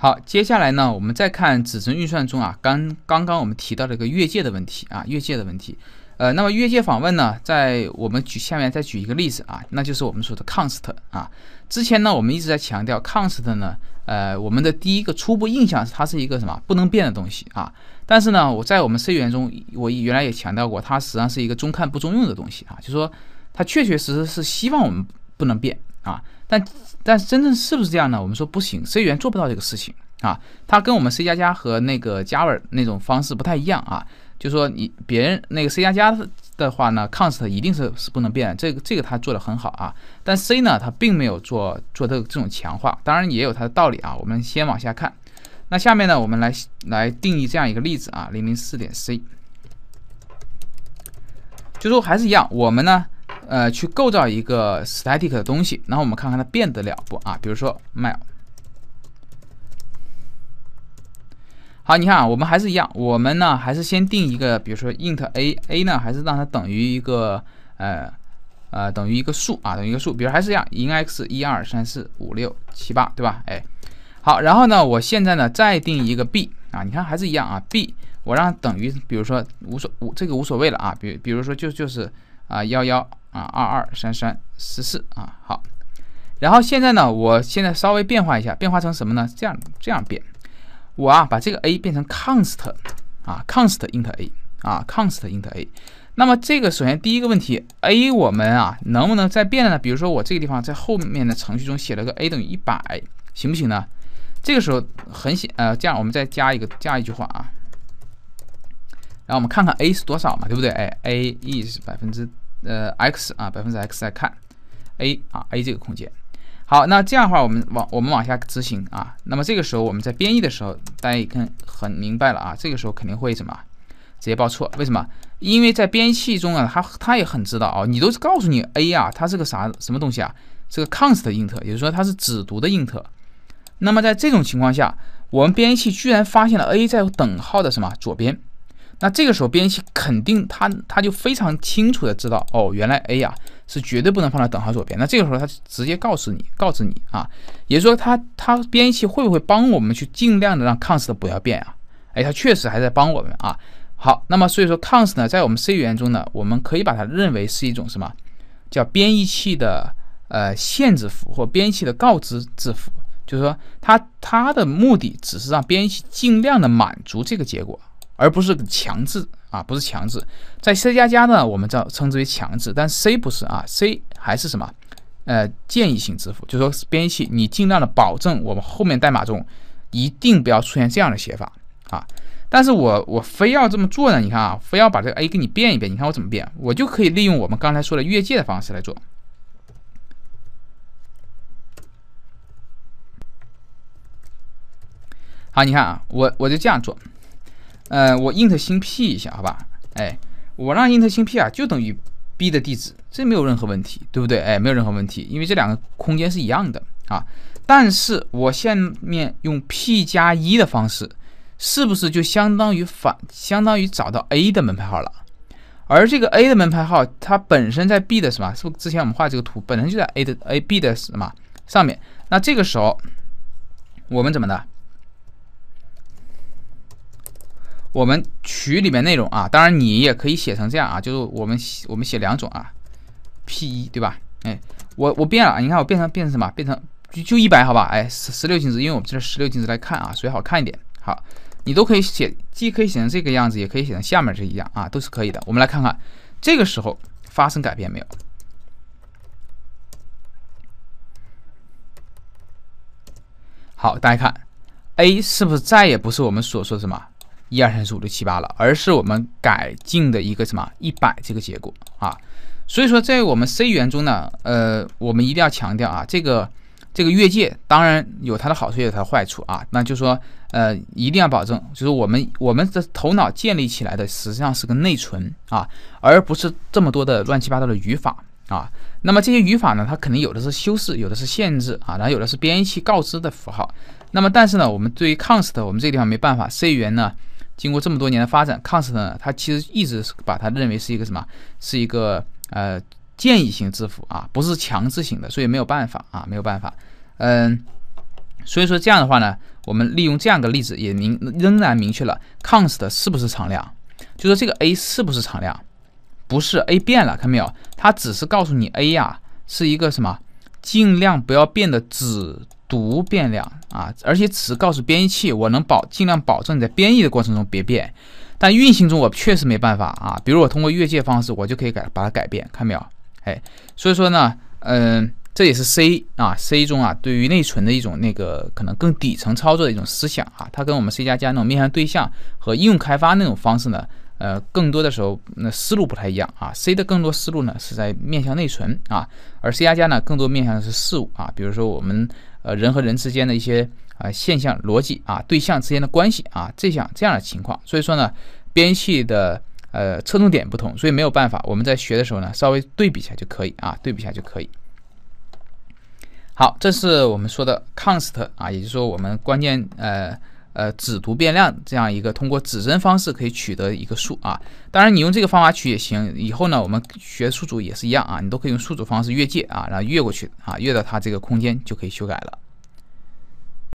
好，接下来呢，我们再看指针运算中啊，刚刚刚我们提到了一个越界的问题啊，越界的问题。呃，那么越界访问呢，在我们举下面再举一个例子啊，那就是我们说的 const 啊。之前呢，我们一直在强调 const 呢，呃，我们的第一个初步印象是它是一个什么不能变的东西啊。但是呢，我在我们 C 语言中，我原来也强调过，它实际上是一个中看不中用的东西啊，就是说它确确实实是希望我们不能变啊。但但真正是不是这样呢？我们说不行，C 语言做不到这个事情啊。它跟我们 C 加加和那个 Java 那种方式不太一样啊。就说你别人那个 C 加加的话呢，const 一定是是不能变，这个这个它做的很好啊。但 C 呢，它并没有做做这这种强化，当然也有它的道理啊。我们先往下看，那下面呢，我们来来定义这样一个例子啊，零零四点 C，就说还是一样，我们呢。呃，去构造一个 static 的东西，然后我们看看它变得了不啊？比如说 mail。好，你看啊，我们还是一样，我们呢还是先定一个，比如说 int a，a 呢还是让它等于一个呃呃等于一个数啊，等于一个数，比如还是一样，in x 一二三四五六七八，对吧？哎，好，然后呢，我现在呢再定一个 b，啊，你看还是一样啊，b 我让等于，比如说无所无这个无所谓了啊，比比如说就就是啊幺幺。啊，二二三三十四啊，好。然后现在呢，我现在稍微变化一下，变化成什么呢？这样这样变，我啊把这个 a 变成 const 啊 const int a 啊 const int a。那么这个首先第一个问题，a 我们啊能不能再变呢？比如说我这个地方在后面的程序中写了个 a 等于一百，行不行呢？这个时候很显呃，这样我们再加一个加一句话啊，然后我们看看 a 是多少嘛，对不对？哎，a is 百分之。呃，x 啊，百分之 x 再看 a 啊，a 这个空间。好，那这样的话，我们往我们往下执行啊。那么这个时候我们在编译的时候，大家一看很明白了啊。这个时候肯定会什么直接报错？为什么？因为在编译器中啊，它它也很知道啊，你都是告诉你 a 啊，它是个啥什么东西啊？是个 const 的 int，也就是说它是只读的 int。那么在这种情况下，我们编译器居然发现了 a 在等号的什么左边。那这个时候，编译器肯定他他就非常清楚的知道，哦，原来 a 呀是绝对不能放在等号左边。那这个时候，他直接告诉你，告知你啊，也就是说，他他编译器会不会帮我们去尽量的让 const 不要变啊？哎，它确实还在帮我们啊。好，那么所以说，const 呢，在我们 C 语言中呢，我们可以把它认为是一种什么叫编译器的呃限制符或编译器的告知字符，就是说，它它的目的只是让编译器尽量的满足这个结果。而不是强制啊，不是强制，在 C 加加呢，我们叫称之为强制，但 C 不是啊，C 还是什么，呃，建议性支付，就是说，编译器你尽量的保证我们后面代码中一定不要出现这样的写法啊，但是我我非要这么做呢，你看啊，非要把这个 A 给你变一变，你看我怎么变，我就可以利用我们刚才说的越界的方式来做。好，你看啊，我我就这样做。呃，我 int 新 p 一下，好吧？哎，我让 int 新 p 啊，就等于 b 的地址，这没有任何问题，对不对？哎，没有任何问题，因为这两个空间是一样的啊。但是我下面用 p 加一的方式，是不是就相当于反，相当于找到 a 的门牌号了？而这个 a 的门牌号，它本身在 b 的什么？是不是之前我们画这个图，本身就在 a 的 a、b 的什么上面？那这个时候我们怎么的？我们取里面内容啊，当然你也可以写成这样啊，就是我们我们写两种啊，P 一对吧？哎，我我变了，你看我变成变成什么？变成就就一百好吧？哎，十六进制，因为我们这是十六进制来看啊，所以好看一点。好，你都可以写，既可以写成这个样子，也可以写成下面这一样啊，都是可以的。我们来看看这个时候发生改变没有？好，大家看，A 是不是再也不是我们所说的什么？一二三四五六七八了，而是我们改进的一个什么一百这个结果啊，所以说在我们 C 语言中呢，呃，我们一定要强调啊，这个这个越界当然有它的好处，也有它的坏处啊，那就说呃，一定要保证，就是我们我们的头脑建立起来的实际上是个内存啊，而不是这么多的乱七八糟的语法啊。那么这些语法呢，它肯定有的是修饰，有的是限制啊，然后有的是编译器告知的符号。那么但是呢，我们对于 const，我们这个地方没办法，C 语言呢。经过这么多年的发展，const 呢，它其实一直是把它认为是一个什么？是一个呃建议性字符啊，不是强制性的，所以没有办法啊，没有办法。嗯，所以说这样的话呢，我们利用这样的例子，也明仍然明确了 const 是不是常量，就说这个 a 是不是常量？不是，a 变了，看到没有？它只是告诉你 a 呀是一个什么，尽量不要变的指。读变量啊，而且只告诉编译器，我能保尽量保证你在编译的过程中别变，但运行中我确实没办法啊。比如我通过越界方式，我就可以改把它改变，看到没有？哎，所以说呢，嗯，这也是 C 啊，C 中啊对于内存的一种那个可能更底层操作的一种思想啊。它跟我们 C 加加那种面向对象和应用开发那种方式呢，呃，更多的时候那思路不太一样啊。C 的更多思路呢是在面向内存啊，而 C 加加呢更多面向的是事物啊，比如说我们。呃，人和人之间的一些啊现象逻辑啊，对象之间的关系啊，这项这样的情况，所以说呢，编系的呃侧重点不同，所以没有办法，我们在学的时候呢，稍微对比一下就可以啊，对比一下就可以。好，这是我们说的 const 啊，也就是说我们关键呃。呃，指读变量这样一个通过指针方式可以取得一个数啊，当然你用这个方法取也行。以后呢，我们学数组也是一样啊，你都可以用数组方式越界啊，然后越过去啊，越到它这个空间就可以修改了。